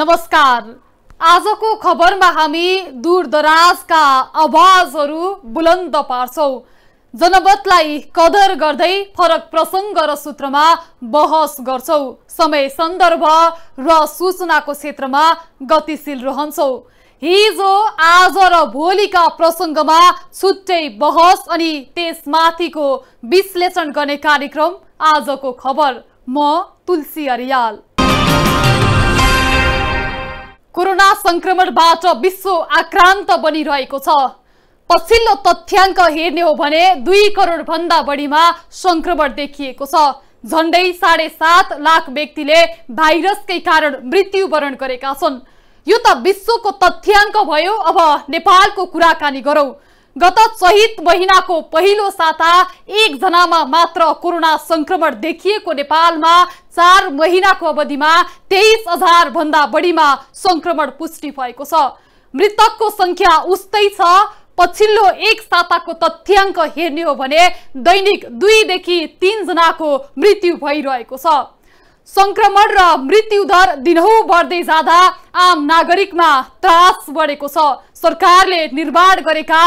नमस्कार आजको खबरमा हामी दूरदराजका आवाजहरू बुलन्द पार्छौँ जनमतलाई कदर गर्दै फरक प्रसङ्ग र सूत्रमा बहस गर्छौँ समय सन्दर्भ र सूचनाको क्षेत्रमा गतिशील रहन्छौँ हिजो आज र भोलिका प्रसङ्गमा छुट्टै बहस अनि त्यसमाथिको विश्लेषण गर्ने कार्यक्रम आजको खबर म तुलसी अरियाल कोरोना संक्रमणबाट विश्व आक्रान्त बनिरहेको छ पछिल्लो तथ्याङ्क हेर्ने हो भने दुई करोड भन्दा बढीमा संक्रमण देखिएको छ झन्डै साढे सात लाख व्यक्तिले भाइरसकै कारण मृत्युवरण गरेका छन् यो त विश्वको तथ्याङ्क भयो अब नेपालको कुराकानी गरौँ गत चैत महिनाको पहिलो साता एकजनामा मात्र कोरोना संक्रमण देखिएको नेपालमा चार महिनाको अवधिमा तेइस हजार भन्दा बढीमा संक्रमण पुष्टि भएको छ मृतकको संख्या उस्तै छ पछिल्लो एक साताको तथ्याङ्क हेर्ने हो भने दैनिक दुईदेखि तिनजनाको मृत्यु भइरहेको छ संक्रमण र मृत्युदर दिनहुँ बढ्दै जाँदा आम नागरिकमा त्रास बढेको छ सरकारले निर्माण गरेका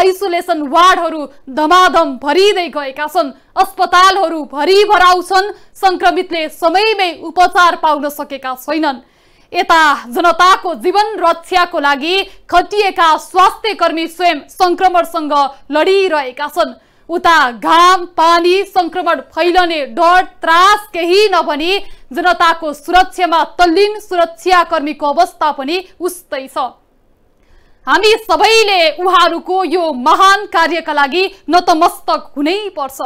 आइसोलेसन वार्डहरू धमाधम भरिँदै गएका छन् अस्पतालहरू भरिभराउ छन् सङ्क्रमितले समयमै उपचार पाउन सकेका छैनन् यता जनताको जीवन रक्षाको लागि खटिएका स्वास्थ्य कर्मी स्वयं सङ्क्रमणसँग लडिरहेका छन् उता घाम पानी संक्रमण फैलने डर त्रास केही नभनी जनताको सुरक्षामा तल्लीन सुरक्षाकर्मीको अवस्था पनि उस्तै छ हामी सबैले उहाँहरूको यो महान कार्यका लागि नतमस्तक हुनै पर्छ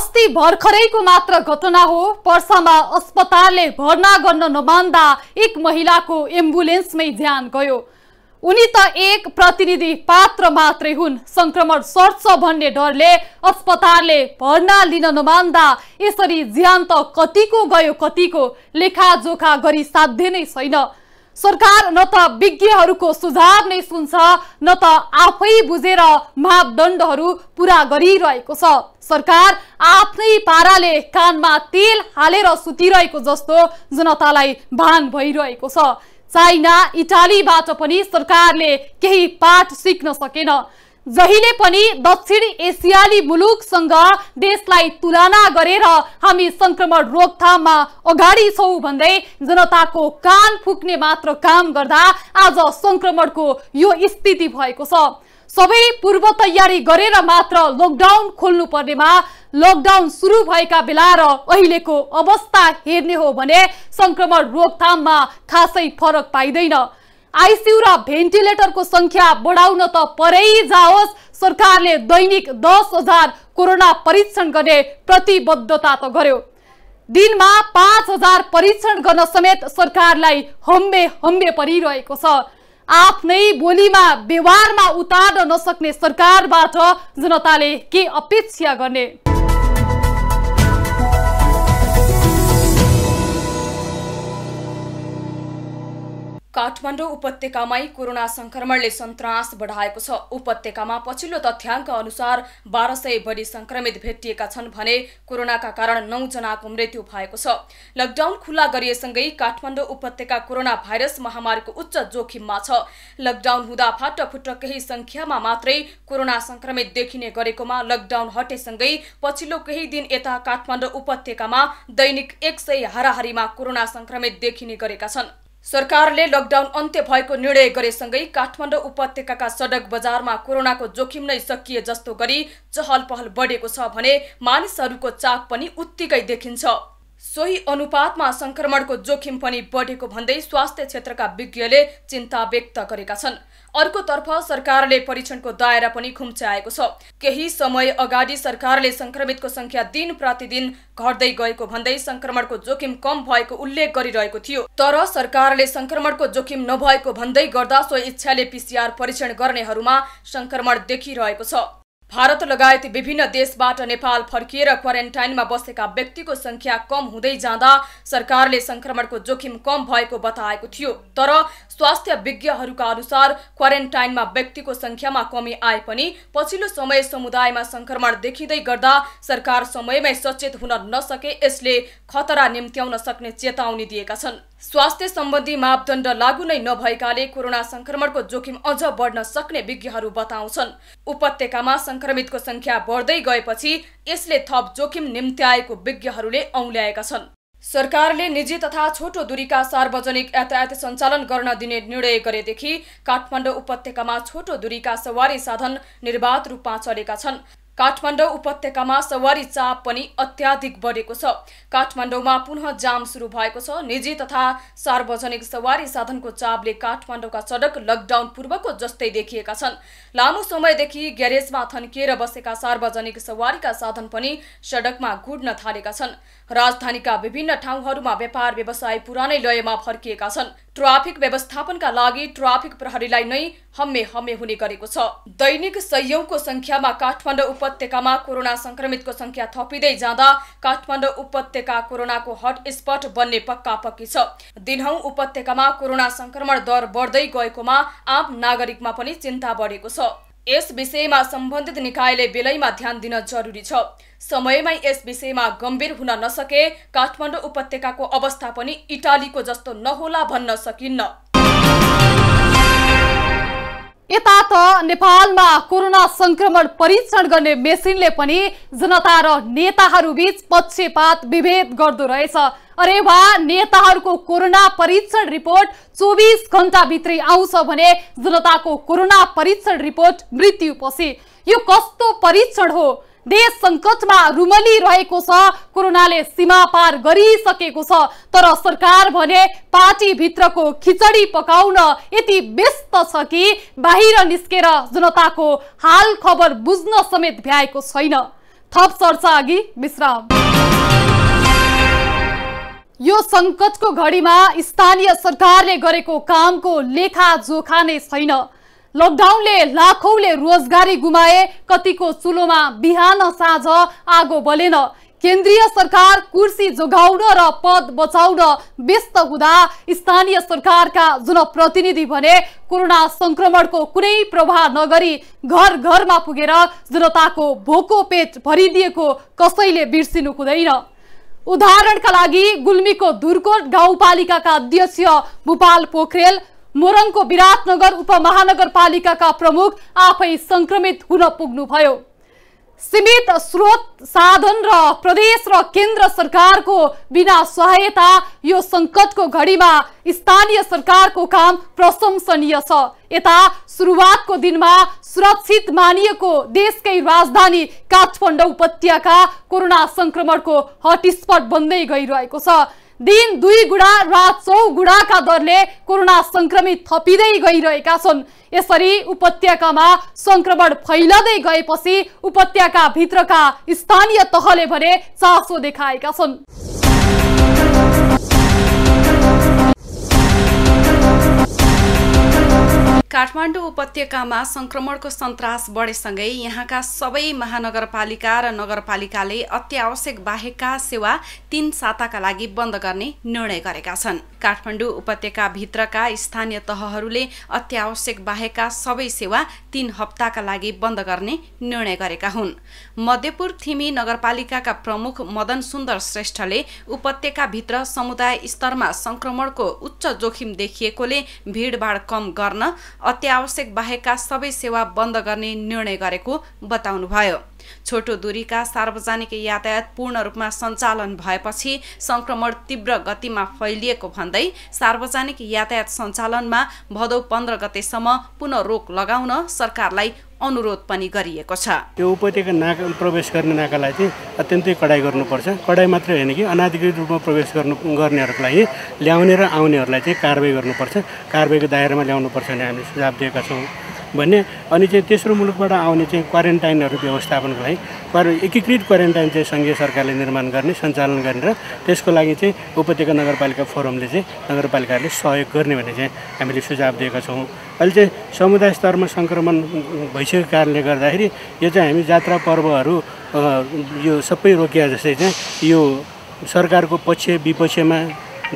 अस्ति भर्खरैको मात्र घटना हो पर्सामा अस्पतालले भर्ना गर्न नमान्दा एक महिलाको एम्बुलेन्समै ध्यान गयो उनी त एक प्रतिनिधि पात्र मात्रै हुन् संक्रमण सर्छ भन्ने डरले अस्पतालले भर्ना लिन नमान्दा यसरी ज्यान त कतिको गयो कतिको लेखाजोखा गरी साध्य नै छैन सरकार न त विज्ञहरूको सुझाव नै सुन्छ न त आफै बुझेर मापदण्डहरू पुरा गरिरहेको छ सरकार आफ्नै पाराले कानमा तेल हालेर सुतिरहेको जस्तो जनतालाई भान भइरहेको छ चाइना इटालीबाट पनि सरकारले केही पाठ सिक्न सकेन जहिले पनि दक्षिण एसियाली मुलुकसँग देशलाई तुलना गरेर हामी सङ्क्रमण रोकथाममा अगाडि छौँ भन्दै जनताको कान फुक्ने मात्र काम गर्दा आज सङ्क्रमणको यो स्थिति भएको छ सबै पूर्व तयारी गरेर मात्र लकडाउन खोल्नु पर्नेमा लकडाउन सुरु भएका बेला र अहिलेको अवस्था हेर्ने हो भने सङ्क्रमण रोकथाममा खासै फरक पाइँदैन आइसियु र भेन्टिलेटरको सङ्ख्या बढाउन त परै जाओस् सरकारले दैनिक दस हजार कोरोना परीक्षण गर्ने प्रतिबद्धता त गर्यो दिनमा पाँच हजार परीक्षण गर्न समेत सरकारलाई हम्बे हम्बे परिरहेको छ आफ्नै बोलीमा व्यवहारमा उतार्न नसक्ने सरकारबाट जनताले के अपेक्षा गर्ने काठमाडौँ उपत्यकामै कोरोना संक्रमणले सन्तास बढाएको छ उपत्यकामा पछिल्लो तथ्याङ्क अनुसार बाह्र सय बढी संक्रमित भेटिएका छन् भने कोरोनाका कारण नौजनाको मृत्यु भएको छ लकडाउन खुल्ला गरिएसँगै काठमाडौँ उपत्यका कोरोना भाइरस महामारीको उच्च जोखिममा छ लकडाउन हुँदा फाटफुट केही संख्यामा मात्रै कोरोना संक्रमित देखिने गरेकोमा लकडाउन हटेसँगै पछिल्लो केही दिन यता काठमाडौँ उपत्यकामा दैनिक एक सय हाराहारीमा कोरोना संक्रमित देखिने गरेका छन् सरकारले लकडाउन अन्त्य भएको निर्णय गरेसँगै काठमाडौँ उपत्यकाका सडक बजारमा कोरोनाको जोखिम नै सकिए जस्तो गरी चहल पहल बढेको छ भने मानिसहरूको चाप पनि उत्तिकै देखिन्छ सोही अनुपातमा संक्रमणको जोखिम पनि बढेको भन्दै स्वास्थ्य क्षेत्रका विज्ञले चिन्ता व्यक्त गरेका छन् अर्कोतर्फ सरकारले परीक्षणको दायरा पनि खुम्च्याएको छ केही समय अगाडि सरकारले संक्रमितको संख्या दिन प्रतिदिन घट्दै गएको भन्दै संक्रमणको जोखिम कम भएको उल्लेख गरिरहेको थियो तर सरकारले संक्रमणको जोखिम नभएको भन्दै गर्दा स्वइच्छाले इच्छाले पिसिआर परीक्षण गर्नेहरूमा संक्रमण देखिरहेको छ भारत लगायत विभिन्न देशबाट नेपाल फर्किएर क्वारेन्टाइनमा बसेका व्यक्तिको संख्या कम हुँदै जाँदा सरकारले संक्रमणको जोखिम कम भएको बताएको थियो तर स्वास्थ्य विज्ञहरूका अनुसार क्वारेन्टाइनमा व्यक्तिको संख्यामा कमी आए पनि पछिल्लो समय समुदायमा संक्रमण देखिँदै गर्दा सरकार समयमै सचेत हुन नसके यसले खतरा निम्त्याउन सक्ने चेतावनी दिएका छन् स्वास्थ्य सम्बन्धी मापदण्ड लागू नै नभएकाले कोरोना संक्रमणको जोखिम अझ बढ्न सक्ने विज्ञहरू बताउँछन् उपत्यकामा संक्रमितको संख्या बढ्दै गएपछि यसले थप जोखिम निम्त्याएको विज्ञहरूले औल्याएका छन् सरकारले निजी तथा छोटो दूरीका सार्वजनिक यातायात सञ्चालन गर्न दिने निर्णय गरेदेखि काठमाडौँ उपत्यकामा छोटो दूरीका सवारी साधन निर्वाध रूपमा चलेका छन् काठमाडौँ उपत्यकामा सवारी चाप पनि अत्याधिक बढेको छ काठमाडौँमा पुनः जाम सुरु भएको छ निजी तथा सार्वजनिक सवारी साधनको चापले काठमाडौँका सडक लकडाउन पूर्वको जस्तै देखिएका छन् लामो समयदेखि ग्यारेजमा थन्किएर बसेका सार्वजनिक सवारीका साधन पनि सडकमा घुड्न थालेका छन् राजधानीका विभिन्न ठाउँहरूमा व्यापार व्यवसाय पुरानै लयमा फर्किएका छन् ट्राफिक व्यवस्थापनका लागि ट्राफिक प्रहरीलाई नै हम्मे हम्मे हुने गरेको छ दैनिक सयौंको संख्यामा काठमाडौँ उपत्यकामा कोरोना संक्रमितको संख्या थपिँदै जाँदा काठमाडौँ उपत्यका कोरोनाको हटस्पट बन्ने पक्का पक्की छ दिनहौ उपत्यकामा कोरोना संक्रमण दर बढ्दै गएकोमा आम नागरिकमा पनि चिन्ता बढेको छ यस विषयमा सम्बन्धित निकायले बेलैमा ध्यान दिन जरुरी छ समयमै यस विषयमा गम्भीर हुन नसके काठमाडौँ उपत्यकाको अवस्था पनि इटालीको जस्तो नहोला भन्न सकिन्न यता त नेपालमा कोरोना संक्रमण परीक्षण गर्ने मेसिनले पनि जनता र नेताहरू बीच पक्षपात विभेद गर्दो रहेछ अरे वा नेताहरूको कोरोना परीक्षण रिपोर्ट चौबिस घन्टाभित्रै आउँछ भने जनताको कोरोना परीक्षण रिपोर्ट मृत्युपछि यो कस्तो परीक्षण हो देश सङ्कटमा रुमलिरहेको छ कोरोनाले सीमा पार गरिसकेको छ तर सरकार भने पार्टीभित्रको खिचडी पकाउन यति व्यस्त छ कि बाहिर निस्केर जनताको हाल खबर बुझ्न समेत भ्याएको छैन थप चर्चा अघि विश्राम यो सङ्कटको घडीमा स्थानीय सरकारले गरेको कामको लेखा जोखा नै छैन लकडाउनले लाखौँले रोजगारी गुमाए कतिको चुलोमा बिहान साँझ आगो बलेन केन्द्रीय सरकार कुर्सी जोगाउन र पद बचाउन व्यस्त हुँदा स्थानीय सरकारका जनप्रतिनिधि भने कोरोना सङ्क्रमणको कुनै प्रभाव नगरी घर घरमा पुगेर जनताको भोको पेट भरिदिएको कसैले बिर्सिनु हुँदैन उदाहरणका लागि गुल्मीको धुर्कोट गाउँपालिकाका अध्यक्ष भूपाल पोखरेल मोरङको विराटनगर उपमहानगरपालिकाका प्रमुख आफै संक्रमित हुन पुग्नुभयो सीमित स्रोत साधन र प्रदेश र केन्द्र सरकारको बिना सहायता यो सङ्कटको घडीमा स्थानीय सरकारको काम प्रशंसनीय छ यता सुरुवातको दिनमा सुरक्षित मानिएको देशकै राजधानी काठमाडौँ उपत्यका कोरोना सङ्क्रमणको हटस्पट बन्दै गइरहेको छ दिन दुई गुणा रात चौ गुणाका दरले कोरोना संक्रमित थपिँदै गइरहेका छन् यसरी उपत्यकामा संक्रमण फैलदै गएपछि उपत्यकाभित्रका स्थानीय तहले भने चासो देखाएका छन् काठमाडौँ उपत्यकामा संक्रमणको सन्तास बढेसँगै यहाँका सबै महानगरपालिका र नगरपालिकाले अत्यावश्यक बाहेकका सेवा तीन साताका लागि बन्द गर्ने निर्णय गरेका छन् काठमाडौँ उपत्यकाभित्रका स्थानीय तहहरूले अत्यावश्यक बाहेकका सबै सेवा तीन हप्ताका लागि बन्द गर्ने निर्णय गरेका हुन् मध्यपुर थिमी नगरपालिकाका प्रमुख मदन सुन्दर श्रेष्ठले उपत्यकाभित्र समुदाय स्तरमा संक्रमणको उच्च जोखिम देखिएकोले भिडभाड कम गर्न अत्यावश्यक बाहेकका सबै सेवा बन्द गर्ने निर्णय गरेको बताउनुभयो छोटो दूरीका सार्वजनिक यातायात पूर्ण रूपमा सञ्चालन भएपछि सङ्क्रमण तीव्र गतिमा फैलिएको भन्दै सार्वजनिक यातायात सञ्चालनमा भदौ पन्ध्र गतेसम्म पुनः रोक लगाउन सरकारलाई अनुरोध पनि गरिएको छ त्यो उपत्यका नाका प्रवेश गर्ने नाकालाई चाहिँ अत्यन्तै कडाई गर्नुपर्छ कडाई मात्रै होइन कि अनाधिकृत रूपमा प्रवेश गर्नु गर्नेहरूको लागि ल्याउने र आउनेहरूलाई चाहिँ कारवाही गर्नुपर्छ कारवाहीको दायरामा ल्याउनुपर्छ भने हामी सुझाव दिएका छौँ भन्ने अनि चाहिँ तेस्रो मुलुकबाट आउने चाहिँ क्वारेन्टाइनहरू व्यवस्थापनको लागि क्वार एकीकृत क्वारेन्टाइन चाहिँ सङ्घीय सरकारले निर्माण गर्ने सञ्चालन गर्ने र त्यसको लागि चाहिँ उपत्यका नगरपालिका फोरमले चाहिँ नगरपालिकाहरूले सहयोग गर्ने भन्ने चाहिँ हामीले सुझाव दिएका छौँ अहिले चाहिँ समुदाय स्तरमा सङ्क्रमण भइसकेको कारणले गर्दाखेरि यो चाहिँ हामी जात्रा पर्वहरू यो सबै रोकिया जस्तै चाहिँ यो सरकारको पक्ष विपक्षमा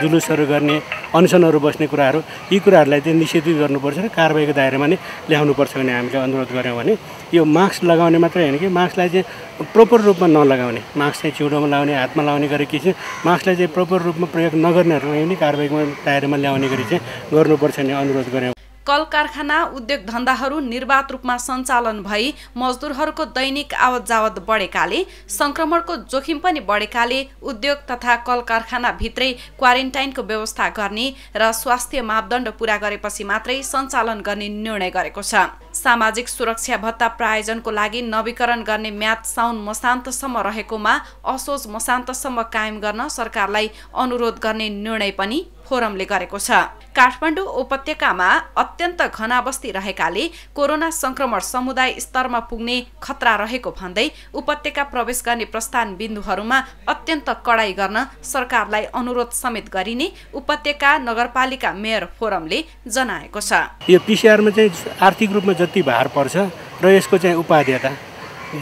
जुलुसहरू गर्ने अनसनहरू बस्ने कुराहरू यी कुराहरूलाई चाहिँ निषेधित गर्नुपर्छ र कारवाहीको दायरामा नै ल्याउनुपर्छ भने हामीले अनुरोध गऱ्यौँ भने यो मास्क लगाउने मात्रै होइन कि मास्कलाई चाहिँ प्रपर रूपमा नलगाउने मास्क चाहिँ चिउडोमा लाउने हातमा लाउने गरी कि चाहिँ मास्कलाई चाहिँ प्रपर रूपमा प्रयोग नगर्नेहरूलाई पनि कारवाहीको दायरामा ल्याउने गरी चाहिँ गर्नुपर्छ भन्ने अनुरोध गऱ्यौँ कल कारखाना उद्योग धन्दाहरू निर्वाध रूपमा सञ्चालन भई मजदुरहरूको दैनिक आवत जावत बढेकाले सङ्क्रमणको जोखिम पनि बढेकाले उद्योग तथा कल कारखानाभित्रै क्वारेन्टाइनको व्यवस्था गर्ने र स्वास्थ्य मापदण्ड पूरा गरेपछि मात्रै सञ्चालन गर्ने निर्णय गरेको छ सामाजिक सुरक्षा भत्ता प्रायोजनको लागि नवीकरण गर्ने म्याद साउन मसान्तसम्म रहेकोमा असोज मसान्तसम्म कायम गर्न सरकारलाई अनुरोध गर्ने निर्णय पनि फोरमले गरेको छ काठमाडौँ उपत्यकामा अत्यन्त बस्ती रहेकाले कोरोना संक्रमण समुदाय स्तरमा पुग्ने खतरा रहेको भन्दै उपत्यका प्रवेश गर्ने प्रस्थान बिन्दुहरूमा अत्यन्त कडाई गर्न सरकारलाई अनुरोध समेत गरिने उपत्यका नगरपालिका मेयर फोरमले जनाएको छ यो पिसिआरमा चाहिँ आर्थिक रूपमा जति भार पर्छ र यसको चाहिँ उपाध्यता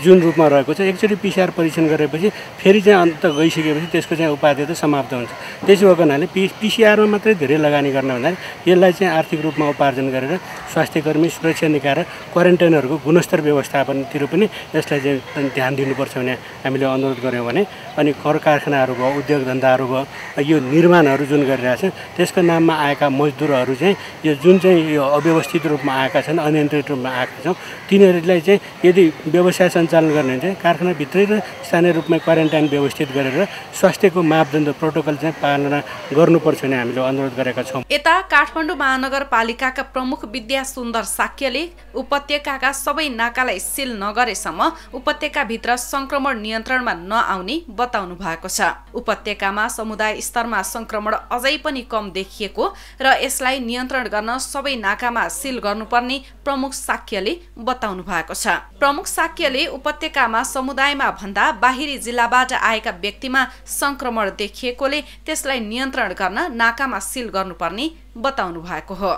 जुन रूपमा रहेको छ एकचोटि पिसिआर परीक्षण गरेपछि फेरि चाहिँ अन्त गइसकेपछि त्यसको चाहिँ त समाप्त हुन्छ त्यसो भएको हुनाले पि पिसिआरमा मात्रै धेरै लगानी गर्न हुनाले यसलाई चाहिँ आर्थिक रूपमा उपार्जन गरेर स्वास्थ्यकर्मी सुरक्षा निकाय र क्वारेन्टाइनहरूको गुणस्तर व्यवस्थापनतिर पनि यसलाई चाहिँ ध्यान दिनुपर्छ भने हामीले अनुरोध गऱ्यौँ भने अनि कर कारखानाहरू भयो उद्योग धन्दाहरू भयो यो निर्माणहरू जुन गरिरहेछ त्यसको नाममा आएका मजदुरहरू चाहिँ यो जुन चाहिँ यो अव्यवस्थित रूपमा आएका छन् अनियन्त्रित रूपमा आएका छौँ तिनीहरूलाई चाहिँ यदि व्यवसाय सञ्चालन गर्ने चाहिँ कारखानाभित्रै र स्थानीय रूपमा क्वारेन्टाइन व्यवस्थित गरेर स्वास्थ्यको मापदण्ड प्रोटोकल चाहिँ पालना गर्नुपर्छ भने हामीले अनुरोध गरेका छौँ यता काठमाडौँ महानगरपालिकाका प्रमुख विद्या सुन्दर साक्यले उपत्यकाका सबै नाकालाई सिल नगरेसम्म उपत्यकाभित्र सङ्क्रमण नियन्त्रणमा नआउने बताउनु भएको छ उपत्यकामा समुदाय स्तरमा सङ्क्रमण अझै पनि कम देखिएको र यसलाई नियन्त्रण गर्न सबै नाकामा सिल गर्नुपर्ने प्रमुख साक्यले बताउनु भएको छ प्रमुख साक्यले गरी उपत्यकामा समुदायमा भन्दा बाहिरी जिल्लाबाट आएका व्यक्तिमा संक्रमण देखिएकोले त्यसलाई नियन्त्रण गर्न नाकामा सिल गर्नुपर्ने बताउनु भएको हो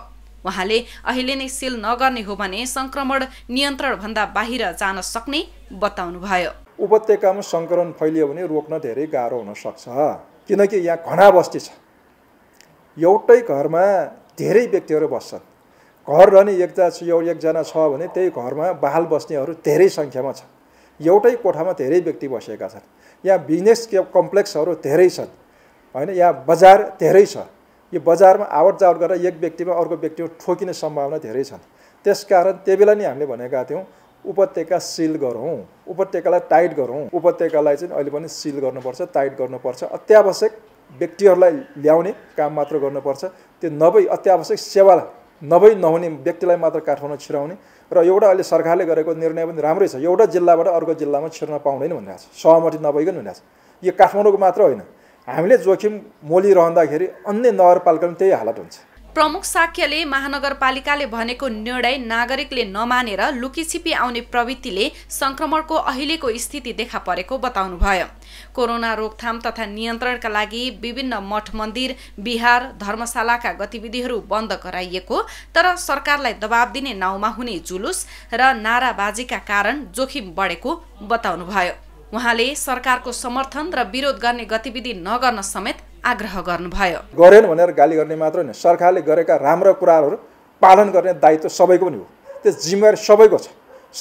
उहाँले अहिले नै सिल नगर्ने हो भने संक्रमण नियन्त्रण भन्दा बाहिर जान सक्ने भयो उपत्यकामा संक्रमण फैलियो भने रोक्न धेरै गाह्रो हुन सक्छ किनकि यहाँ घना बस्ती छ एउटै घरमा धेरै व्यक्तिहरू बस्छन् घर रहने एकजना छ यो एकजना छ भने त्यही घरमा बहाल बस्नेहरू धेरै सङ्ख्यामा छ एउटै कोठामा धेरै व्यक्ति बसेका छन् यहाँ बिजनेस कम्प्लेक्सहरू धेरै छन् होइन यहाँ बजार धेरै छ यो बजारमा आवत जावट गरेर एक व्यक्तिमा अर्को व्यक्तिमा ठोकिने सम्भावना धेरै छन् त्यसकारण त्यही बेला नै हामीले भनेका थियौँ उपत्यका सिल गरौँ उपत्यकालाई टाइट गरौँ उपत्यकालाई चाहिँ अहिले पनि सिल गर्नुपर्छ टाइट गर्नुपर्छ अत्यावश्यक व्यक्तिहरूलाई ल्याउने काम मात्र गर्नुपर्छ त्यो नभई अत्यावश्यक सेवा नभई नहुने व्यक्तिलाई मात्र काठमाडौँ छिराउने र एउटा अहिले सरकारले गरेको निर्णय पनि राम्रै छ एउटा जिल्लाबाट अर्को जिल्लामा छिर्न पाउँदैन भनिरहेको छ सहमति नभइकन भनिरहेको छ यो काठमाडौँको मात्र होइन हामीले जोखिम रहँदाखेरि अन्य नगरपालिकामा त्यही हालत हुन्छ प्रमुख साक्यले महानगरपालिकाले भनेको निर्णय नागरिकले नमानेर लुकीछिपी आउने प्रवृत्तिले संक्रमणको अहिलेको स्थिति देखा परेको बताउनुभयो कोरोना रोकथाम तथा नियन्त्रणका लागि विभिन्न मठ मन्दिर बिहार धर्मशालाका गतिविधिहरू बन्द गराइएको तर सरकारलाई दबाब दिने नाउँमा हुने जुलुस र नाराबाजीका कारण जोखिम बढेको बताउनुभयो उहाँले सरकारको समर्थन र विरोध गर्ने गतिविधि नगर्न समेत आग्रह गर्नुभयो गरेन भनेर गाली गर्ने मात्र होइन सरकारले गरेका राम्रो कुराहरू पालन गर्ने दायित्व सबैको पनि हो त्यो जिम्मेवारी सबैको छ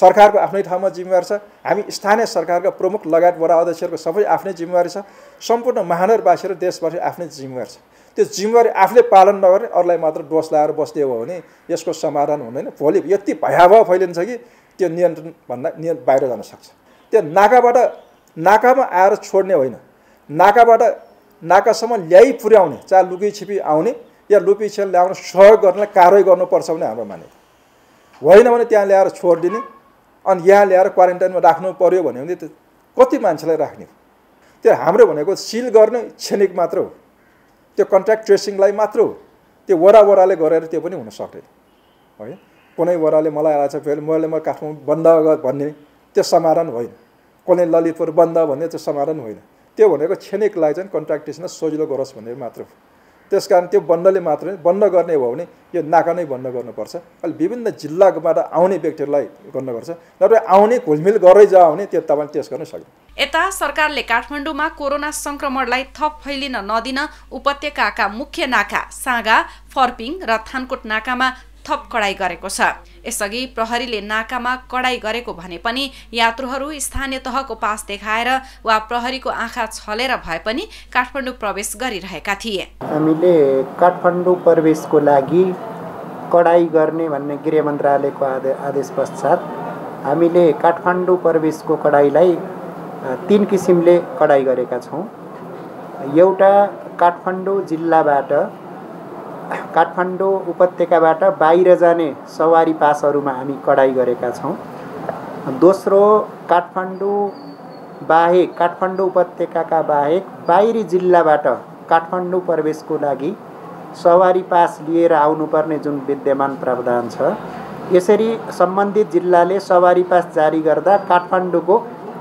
सरकारको आफ्नै ठाउँमा जिम्मेवारी छ हामी स्थानीय सरकारका प्रमुख लगायत वडा अध्यक्षहरूको सबै आफ्नै जिम्मेवारी छ सम्पूर्ण महानगरवासी र देशवासी आफ्नै जिम्मेवारी छ त्यो जिम्मेवारी आफूले पालन नगर्ने अरूलाई मात्र डोस लगाएर बस्दियो भने यसको समाधान हुँदैन भोलि यति भयावह फैलिन्छ कि त्यो नियन्त्रणभन्दा नियन्त्रण बाहिर जान सक्छ त्यो नाकाबाट नाकामा आएर छोड्ने होइन नाकाबाट नाकासम्म ल्याइ पुर्याउने चाहे लुकी छिपी आउने या लुपी छिपी ल्याउन सहयोग गर्नलाई कारवाही गर्नुपर्छ भने हाम्रो मान्यता होइन भने त्यहाँ ल्याएर छोडिदिने अनि यहाँ ल्याएर क्वारेन्टाइनमा राख्नु पऱ्यो भन्यो भने त्यो कति मान्छेलाई राख्ने त्यो हाम्रो भनेको सिल गर्ने छेनिक मात्र हो त्यो कन्ट्याक्ट ट्रेसिङलाई मात्र हो त्यो वरावराले गरेर त्यो पनि हुन सक्दैन है कुनै वराले मलाई आएछ फेरि मैले म काठमाडौँ बन्द भन्ने त्यो समाधान होइन कुनै ललितपुर बन्द भन्ने त्यो समाधान होइन त्यो भनेको छेनेकलाई चाहिँ कन्ट्राक्टेसन सजिलो गरोस् भनेर मात्र हो त्यस कारण त्यो बन्दले मात्र बन्द गर्ने हो भने यो नाका नै बन्द गर्नुपर्छ अहिले विभिन्न जिल्लाबाट आउने व्यक्तिहरूलाई गर्न गर्छ नत्र आउने घुलमिल गर्दै जा भने त्यो तपाईँले त्यस गर्न सक्दैन यता सरकारले काठमाडौँमा कोरोना सङ्क्रमणलाई थप फैलिन नदिन उपत्यकाका मुख्य नाका साँगा फर्पिङ र थानकोट नाकामा थप कडाई गरेको छ यसअघि प्रहरीले नाकामा कडाई गरेको भने पनि यात्रुहरू स्थानीय तहको पास देखाएर वा प्रहरीको आँखा छलेर भए पनि काठमाडौँ प्रवेश गरिरहेका थिए हामीले काठमाडौँ प्रवेशको लागि कडाई गर्ने भन्ने गृह मन्त्रालयको आदे आदेश पश्चात हामीले काठमाडौँ प्रवेशको कडाईलाई तिन किसिमले कडाई गरेका छौँ एउटा काठमाडौँ जिल्लाबाट काठमाडौँ उपत्यकाबाट बाहिर जाने सवारी पासहरूमा हामी कडाइ गरेका छौँ दोस्रो काठमाडौँ बाहेक काठमाडौँ उपत्यकाका बाहेक बाहिरी जिल्लाबाट काठमाडौँ प्रवेशको लागि सवारी पास लिएर आउनुपर्ने जुन विद्यमान प्रावधान छ यसरी सम्बन्धित जिल्लाले सवारी पास जारी गर्दा काठमाडौँको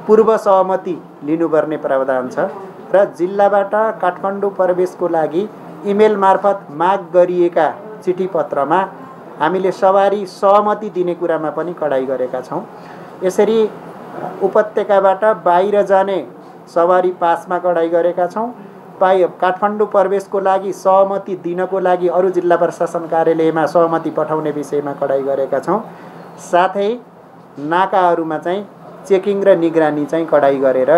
पूर्व सहमति लिनुपर्ने प्रावधान छ र जिल्लाबाट काठमाडौँ प्रवेशको लागि इमेल मार्फत माग गरिएका चिठी पत्रमा हामीले सवारी सहमति दिने कुरामा पनि कडाइ गरेका छौँ यसरी उपत्यकाबाट बाहिर जाने सवारी पासमा कडाइ गरेका छौँ पाइ काठमाडौँ प्रवेशको लागि सहमति दिनको लागि अरू जिल्ला प्रशासन कार्यालयमा सहमति पठाउने विषयमा कडाइ गरेका छौँ साथै नाकाहरूमा चाहिँ चेकिङ र निगरानी चाहिँ कडाइ गरेर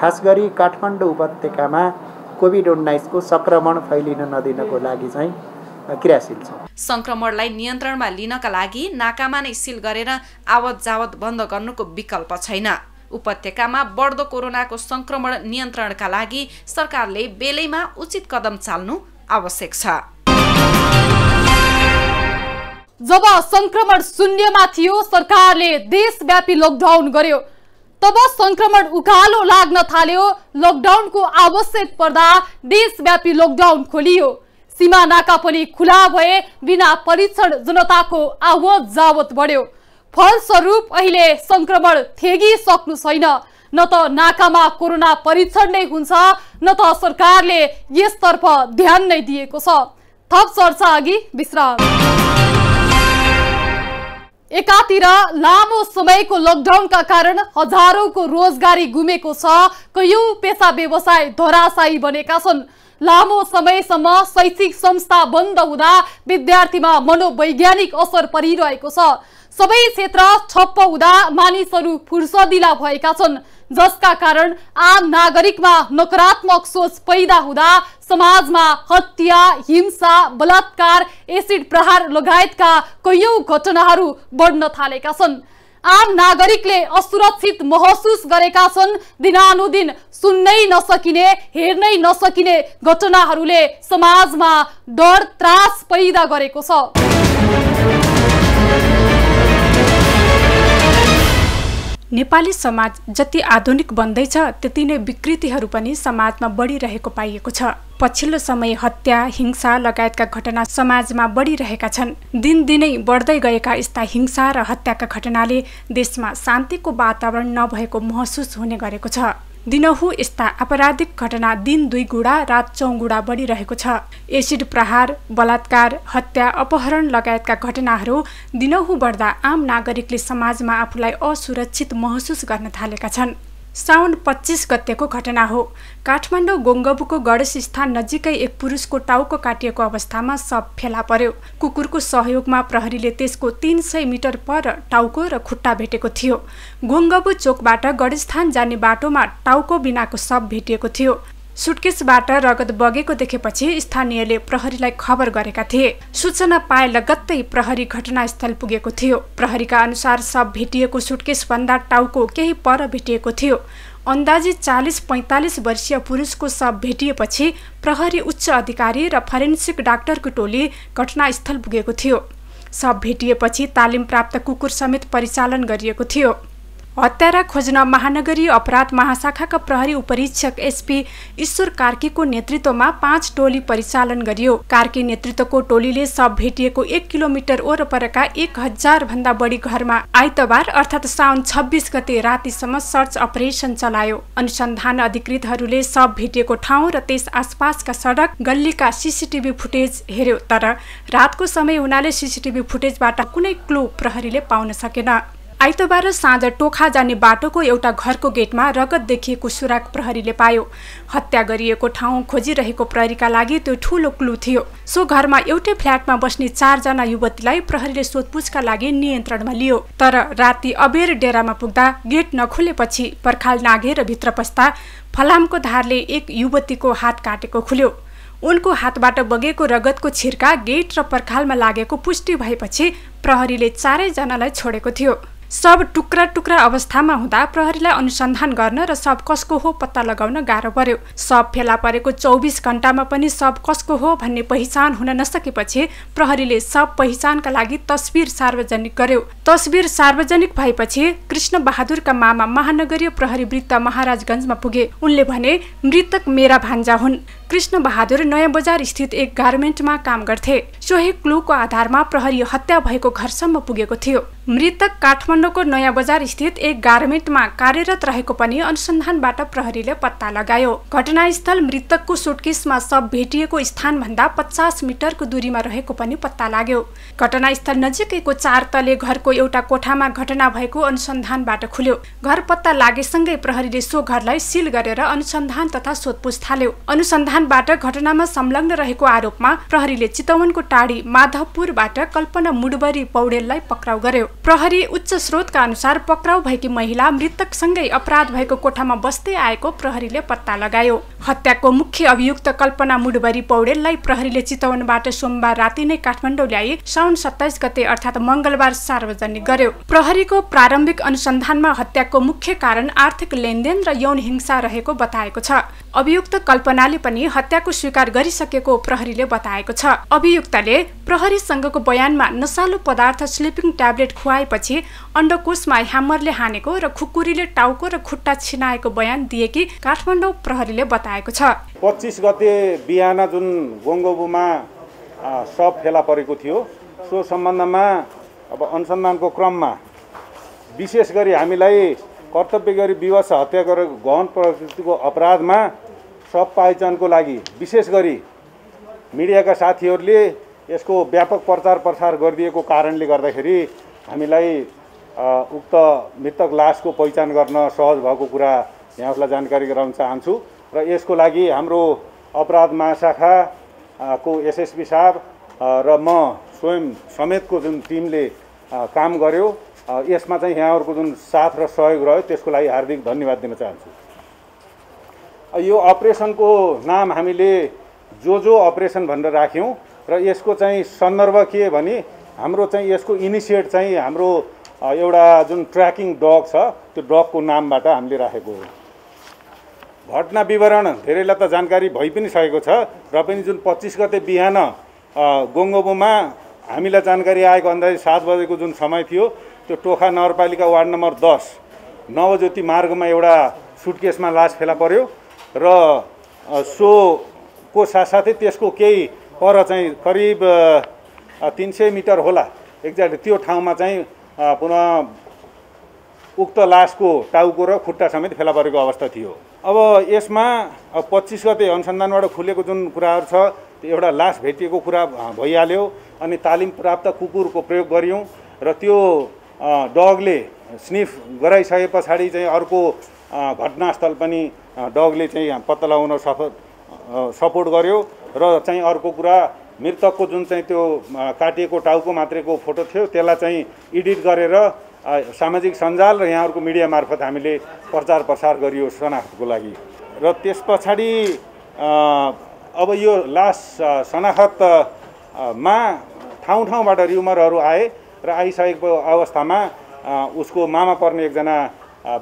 खास गरी काठमाडौँ उपत्यकामा कोभिड उन्नाइसको सङ्क्रमण फैलिन नदिनको लागि चाहिँ क्रियाशील छ सङ्क्रमणलाई नियन्त्रणमा लिनका लागि नाकामा नै सिल गरेर आवत जावत बन्द गर्नुको विकल्प छैन उपत्यकामा बढ्दो कोरोनाको सङ्क्रमण नियन्त्रणका लागि सरकारले बेलैमा उचित कदम चाल्नु आवश्यक छ जब सङ्क्रमण शून्यमा थियो सरकारले देशव्यापी लकडाउन गर्यो तब संक्रमण उकालो लाग्न थाल्यो लकडाउनको आवश्यक पर्दा देशव्यापी लकडाउन खोलियो सीमा नाका पनि खुला भए बिना परीक्षण जनताको आवत जावत बढ्यो फलस्वरूप अहिले संक्रमण थेगिसक्नु छैन न त नाकामा कोरोना परीक्षण नै हुन्छ न त सरकारले यसतर्फ ध्यान नै दिएको छ थप चर्चा अघि विश्राम एकातिर लामो समयको लकडाउनका कारण हजारौँको रोजगारी गुमेको छ कैयौँ पेसा व्यवसाय धराशायी बनेका छन् लामो समयसम्म शैक्षिक संस्था बन्द हुँदा विद्यार्थीमा मनोवैज्ञानिक असर परिरहेको छ सबै क्षेत्र छप्प हुँदा मानिसहरू फुर्सदिला भएका छन् जसका कारण आम नागरिकमा नकारात्मक सोच पैदा हुँदा समाजमा हत्या हिंसा बलात्कार एसिड प्रहार लगायतका कैयौँ घटनाहरू बढ्न थालेका छन् आम नागरिकले असुरक्षित महसुस गरेका छन् दिनानुदिन सुन्नै नसकिने हेर्नै नसकिने घटनाहरूले समाजमा डर त्रास पैदा गरेको छ नेपाली समाज जति आधुनिक बन्दैछ त्यति नै विकृतिहरू पनि समाजमा बढिरहेको पाइएको छ पछिल्लो समय हत्या हिंसा लगायतका घटना समाजमा बढिरहेका छन् दिनदिनै बढ्दै गएका यस्ता हिंसा र हत्याका घटनाले देशमा शान्तिको वातावरण नभएको महसुस हुने गरेको छ दिनहु यस्ता आपराधिक घटना दिन दुई गुडा रात चौगुडा बढिरहेको छ एसिड प्रहार बलात्कार हत्या अपहरण लगायतका घटनाहरू दिनहु बढ्दा आम नागरिकले समाजमा आफूलाई असुरक्षित महसुस गर्न थालेका छन् साउन पच्चिस गतेको घटना हो काठमाडौँ गोङ्गबुको गणेश स्थान नजिकै एक पुरुषको टाउको काटिएको अवस्थामा सब फेला पर्यो कुकुरको सहयोगमा प्रहरीले त्यसको तिन सय मिटर पर टाउको र खुट्टा भेटेको थियो गोङ्गबु चोकबाट गणेशस्थान जाने बाटोमा टाउको बिनाको सब भेटिएको थियो सुटकेसबाट रगत बगेको देखेपछि स्थानीयले प्रहरीलाई खबर गरेका थिए सूचना पाए लगत्तै प्रहरी घटनास्थल पुगेको थियो प्रहरीका अनुसार सब भेटिएको सुटकेसभन्दा टाउको केही पर भेटिएको थियो अन्दाजी चालिस पैँतालिस वर्षीय पुरुषको शव भेटिएपछि प्रहरी उच्च अधिकारी र फरेन्सिक डाक्टरको टोली घटनास्थल पुगेको थियो शव भेटिएपछि तालिम प्राप्त कुकुर समेत परिचालन गरिएको थियो हत्यारा खोज्न महानगरीय अपराध महाशाखाका प्रहरी उपरीक्षक एसपी ईश्वर कार्कीको नेतृत्वमा पाँच टोली परिचालन गरियो कार्की नेतृत्वको टोलीले सब भेटिएको एक किलोमिटर वरपरका एक हजार भन्दा बढी घरमा आइतबार अर्थात् साउन छब्बिस गते रातिसम्म सर्च अपरेसन चलायो अनुसन्धान अधिकृतहरूले सब भेटिएको ठाउँ र त्यस आसपासका सडक गल्लीका सिसिटिभी फुटेज हेर्यो तर रातको समय हुनाले सिसिटिभी फुटेजबाट कुनै क्लु प्रहरीले पाउन सकेन आइतबार साँझ टोखा जाने बाटोको एउटा घरको गेटमा रगत देखिएको सुराग प्रहरीले पायो हत्या गरिएको ठाउँ खोजिरहेको प्रहरीका लागि त्यो ठुलो क्लु थियो सो घरमा एउटै फ्ल्याटमा बस्ने चारजना युवतीलाई प्रहरीले सोधपुछका लागि नियन्त्रणमा लियो तर राति अबेर डेरामा पुग्दा गेट नखुलेपछि पर्खाल नाघेर भित्र पस्दा फलामको धारले एक युवतीको हात काटेको खुल्यो उनको हातबाट बगेको रगतको छिर्का गेट र पर्खालमा लागेको पुष्टि भएपछि प्रहरीले चारैजनालाई छोडेको थियो सब टुक्रा टुक्रा अवस्थामा हुँदा प्रहरीलाई अनुसन्धान गर्न र सब कसको हो पत्ता लगाउन गाह्रो पर्यो सब फेला परेको चौबिस घण्टामा पनि सब कसको हो भन्ने पहिचान हुन नसकेपछि प्रहरीले सब पहिचानका लागि तस्विर सार्वजनिक गर्यो तस्विर सार्वजनिक भएपछि कृष्ण बहादुरका मामा महानगरीय प्रहरी वृत्त महाराजगञ्जमा पुगे उनले भने मृतक मेरा भान्जा हुन् कृष्ण बहादुर नयाँ बजार स्थित एक गार्मेन्टमा काम गर्थे सोही क्लुको आधारमा प्रहरी हत्या भएको घरसम्म पुगेको थियो मृतक काठमाडौँको नयाँ बजार स्थित एक गार्मेन्टमा कार्यरत रहेको पनि अनुसन्धानबाट प्रहरीले पत्ता लगायो घटनास्थल मृतकको सुटकेसमा सब भेटिएको स्थानभन्दा पचास मिटरको दूरीमा रहेको पनि पत्ता लाग्यो घटनास्थल नजिकैको चार तले घरको एउटा कोठामा घटना भएको अनुसन्धानबाट खुल्यो घर पत्ता लागेसँगै प्रहरीले सो घरलाई सिल गरेर अनुसन्धान तथा सोधपुछ थाल्यो अनुसन्धानबाट घटनामा संलग्न रहेको आरोपमा प्रहरीले चितवनको टाढी माधवपुरबाट कल्पना मुडबरी पौडेललाई पक्राउ गर्यो प्रहरी उच्च स्रोतका अनुसार पक्राउ भएकी महिला मृतकसँगै अपराध भएको कोठामा बस्दै आएको प्रहरीले पत्ता लगायो हत्याको मुख्य अभियुक्त कल्पना मुडबरी पौडेललाई प्रहरीले चितवनबाट सोमबार राति नै काठमाडौँ ल्याई साउन सत्ताइस गते अर्थात् मङ्गलबार सार्वजनिक गर्यो प्रहरीको प्रारम्भिक अनुसन्धानमा हत्याको मुख्य कारण आर्थिक लेनदेन र यौन हिंसा रहेको बताएको छ अभियुक्त कल्पनाले पनि हत्याको स्वीकार गरिसकेको प्रहरीले बताएको छ अभियुक्तले प्रहरीसँगको बयानमा नसालु पदार्थ स्लिपिङ ट्याब्लेट खुवाएपछि अन्डकोशमा ह्यामरले हानेको र खुकुरीले टाउको र खुट्टा छिनाएको बयान दिएकी काठमाडौँ प्रहरीले बताएको छ पच्चिस गते बिहान जुन गोङ्गोबुमा सब फेला परेको थियो सो सम्बन्धमा अब अनुसन्धानको क्रममा विशेष गरी हामीलाई कर्तव्य गरी विवश हत्या गरेको गहन प्रकृतिको अपराधमा सब पहिचानको लागि विशेष गरी मिडियाका साथीहरूले यसको व्यापक प्रचार प्रसार गरिदिएको कारणले गर्दाखेरि हामीलाई उक्त मृतक लासको पहिचान गर्न सहज भएको कुरा यहाँहरूलाई जानकारी गराउन चाहन्छु र यसको लागि हाम्रो अपराध महाशाखा को एसएसपी साहब र म स्वयं समेतको जुन टिमले काम गर्यो यसमा चाहिँ यहाँहरूको जुन साथ र सहयोग रह्यो त्यसको लागि हार्दिक धन्यवाद दिन चाहन्छु यो अपरेसनको नाम हामीले जो जो अपरेसन भनेर राख्यौँ र यसको चाहिँ सन्दर्भ के भने हाम्रो चाहिँ यसको इनिसिएट चाहिँ हाम्रो एउटा जुन ट्र्याकिङ डग छ त्यो डगको नामबाट हामीले राखेको हो घटना विवरण धेरैलाई त जानकारी भइ पनि सकेको छ र पनि जुन पच्चिस गते बिहान गोङ्गोबोमा हामीलाई जानकारी आएको अन्दाज सात बजेको जुन समय थियो त्यो टोखा नगरपालिका वार्ड नम्बर दस नवज्योति मार्गमा एउटा सुटकेसमा लास फेला पर्यो र सोको साथसाथै त्यसको केही पर चाहिँ करिब तिन सय मिटर होला एक्ज्याक्ट त्यो ठाउँमा चाहिँ पुनः उक्त लासको टाउको र खुट्टा समेत फेला परेको अवस्था थियो अब यसमा पच्चिस गते अनुसन्धानबाट खुलेको जुन कुराहरू छ त्यो एउटा लास भेटिएको कुरा भइहाल्यो अनि तालिम प्राप्त कुकुरको प्रयोग गऱ्यौँ र त्यो डगले स्निफ गराइसके पछाडि चाहिँ अर्को घटनास्थल पनि डगले चाहिँ पत्ता लगाउन सफ सपोर्ट गर्यो र चाहिँ अर्को कुरा मृतकको जुन चाहिँ त्यो काटिएको टाउको मात्रैको फोटो थियो त्यसलाई चाहिँ एडिट गरेर सामाजिक सञ्जाल र यहाँहरूको मिडिया मार्फत हामीले प्रचार प्रसार गरियो शनाखतको लागि र त्यस पछाडि अब यो लास्ट शनाखतमा ठाउँ ठाउँबाट रिउमरहरू आए र आइसकेको अवस्थामा उसको मामा पर्ने एकजना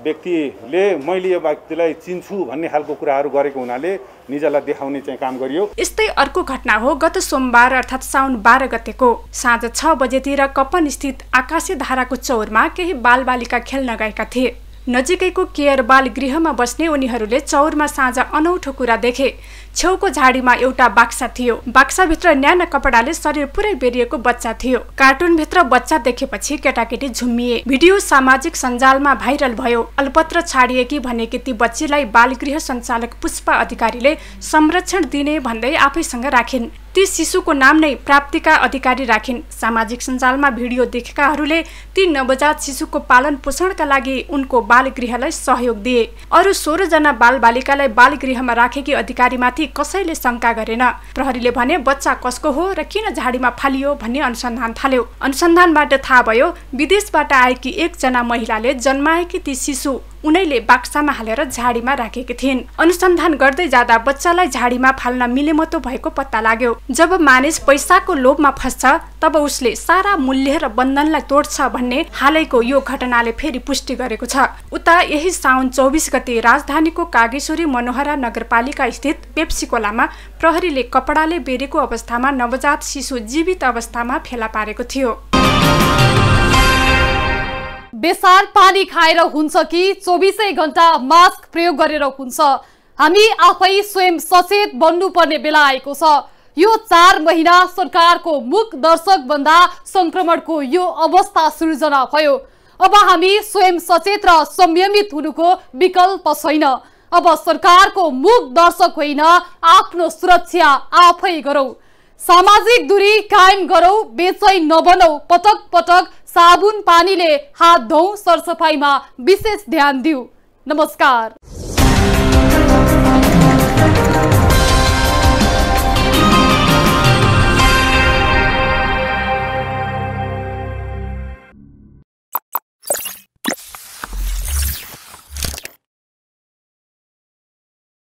व्यक्तिले मैले यो व्यक्तिलाई चिन्छु भन्ने खालको कुराहरू गरेको हुनाले निजलाई देखाउने चाहिँ काम गरियो यस्तै अर्को घटना हो गत सोमबार अर्थात् साउन बाह्र गतेको साँझ छ बजेतिर कपन स्थित आकाशे धाराको चौरमा केही बालबालिका खेल्न गएका थिए नजिकैको केयर बाल गृहमा बस्ने उनीहरूले चौरमा साँझ अनौठो कुरा देखे छेउको झाडीमा एउटा बाक्सा थियो भित्र न्यानो कपडाले शरीर पुरै बेरिएको बच्चा थियो कार्टुनभित्र बच्चा देखेपछि केटाकेटी झुम्मिए भिडियो सामाजिक सञ्जालमा भाइरल भयो अल्पत्र छाडिएकी भनेकी ती बच्चीलाई बालगृह सञ्चालक पुष्पा अधिकारीले संरक्षण दिने भन्दै आफैसँग राखिन् ती शिशुको नाम नै प्राप्तिका अधिकारी राखिन् सामाजिक सञ्जालमा भिडियो देखेकाहरूले ती नवजात शिशुको पालन पोषणका लागि उनको बालगृहलाई सहयोग दिए अरू सोह्रजना बालबालिकालाई बालगृहमा राखेकी अधिकारीमाथि माथि कसैले शङ्का गरेन प्रहरीले भने बच्चा कसको हो र किन झाडीमा फालियो भन्ने अनुसन्धान थाल्यो अनुसन्धानबाट थाहा भयो विदेशबाट आएकी एकजना महिलाले जन्माएकी ती शिशु उनैले बाक्सामा हालेर झाडीमा राखेकी थिइन् अनुसन्धान गर्दै जाँदा बच्चालाई झाडीमा फाल्न मिलेमतो भएको पत्ता लाग्यो जब मानिस पैसाको लोभमा फस्छ तब उसले सारा मूल्य र बन्धनलाई तोड्छ भन्ने हालैको यो घटनाले फेरि पुष्टि गरेको छ उता यही साउन चौबिस गते राजधानीको कागेश्वरी मनोहरा नगरपालिका स्थित पेप्सी प्रहरीले कपडाले बेरेको अवस्थामा नवजात शिशु जीवित अवस्थामा फेला पारेको थियो बेसार पानी खाएर हुन्छ कि चौबिसै घन्टा मास्क प्रयोग गरेर हुन्छ हामी आफै स्वयं सचेत बन्नुपर्ने बेला आएको छ यो चार महिना सरकारको मुख दर्शक भन्दा सङ्क्रमणको यो अवस्था सृजना भयो अब हामी स्वयं सचेत र संयमित हुनुको विकल्प छैन अब सरकारको मुख दर्शक होइन आफ्नो सुरक्षा आफै गरौँ सामाजिक दूरी कायम गरौ बेचै नबनौ पटक पटक साबुन पानीले हात धौँ सरसफाइमा विशेष ध्यान दिऊ नमस्कार